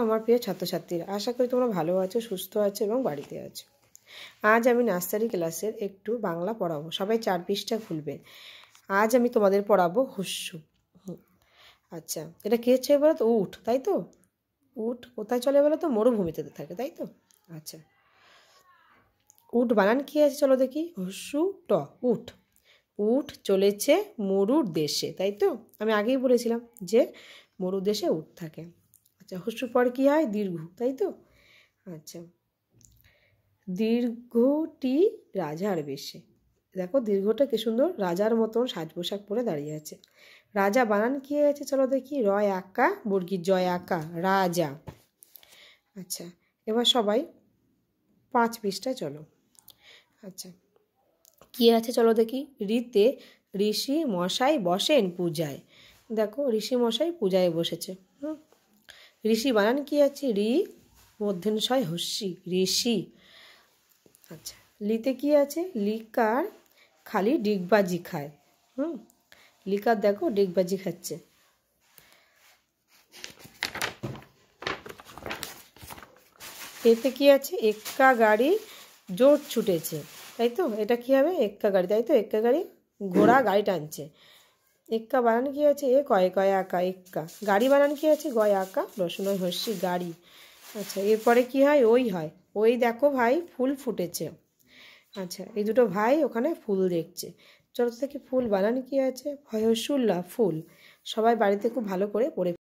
আমার প্রিয় ছাত্রছাত্রীরা আশা করি তোমরা ভালো আছো সুস্থ আছো এবং বাড়িতে আছো আজ আমি নার্সারি ক্লাসের একটু বাংলা পড়াবো সবাই চার পৃষ্ঠা খুলবে আজ আমি তোমাদের পড়াবো হুস্যু আচ্ছা এটা কে চেয়ে বলো তো উঠ তাই তো উঠ কোথায় চলে বলো তো মরুভূমিতে থাকে তাই তো আচ্ছা উঠ বানান কী আছে চলো দেখি হুস্যু ট উঠ উঠ চলেছে মরুর দেশে তাই তো আমি আগেই বলেছিলাম যে মরুর দেশে উঠ থাকে আচ্ছা হস্যু পর কী হয় দীর্ঘ তাই তো আচ্ছা দীর্ঘটি রাজার বেশে দেখো দীর্ঘটা কি সুন্দর রাজার মতন সাজ পোশাক পরে দাঁড়িয়ে আছে রাজা বানান কি আছে চলো দেখি রয় আঁকা বর্গী জয় আঁকা রাজা আচ্ছা এবার সবাই পাঁচ পিসটা চলো আচ্ছা কি আছে চলো দেখি ঋতে ঋষি মশাই বসেন পূজায় দেখো ঋষি মশাই পূজায় বসেছে হুম ঋষি বানান কি আছে ঋ মধ্যনশয় হস্যি ঋষি আচ্ছা লিতে কি আছে লিকার খালি ডিগবাজি খায় হুম লিকার দেখো ডিগবাজি খাচ্ছে এতে কি আছে এক্কা গাড়ি জোর ছুটেছে তাই তো এটা কি হবে এক্কা গাড়ি তাই তো এক্কা গাড়ি ঘোড়া গাড়ি টানছে এক্কা বানান কি আছে এ কয়ে কয়ে আঁকা এক্কা গাড়ি বানান কি আছে গয় আঁকা রসুন হস্যি গাড়ি আচ্ছা এরপরে কি হয় ওই হয় ওই দেখো ভাই ফুল ফুটেছে আচ্ছা এই দুটো ভাই ওখানে ফুল দেখছে চলো থেকে ফুল বানান কি আছে ভয়সুল্লা ফুল সবাই বাড়িতে খুব ভালো করে পড়ে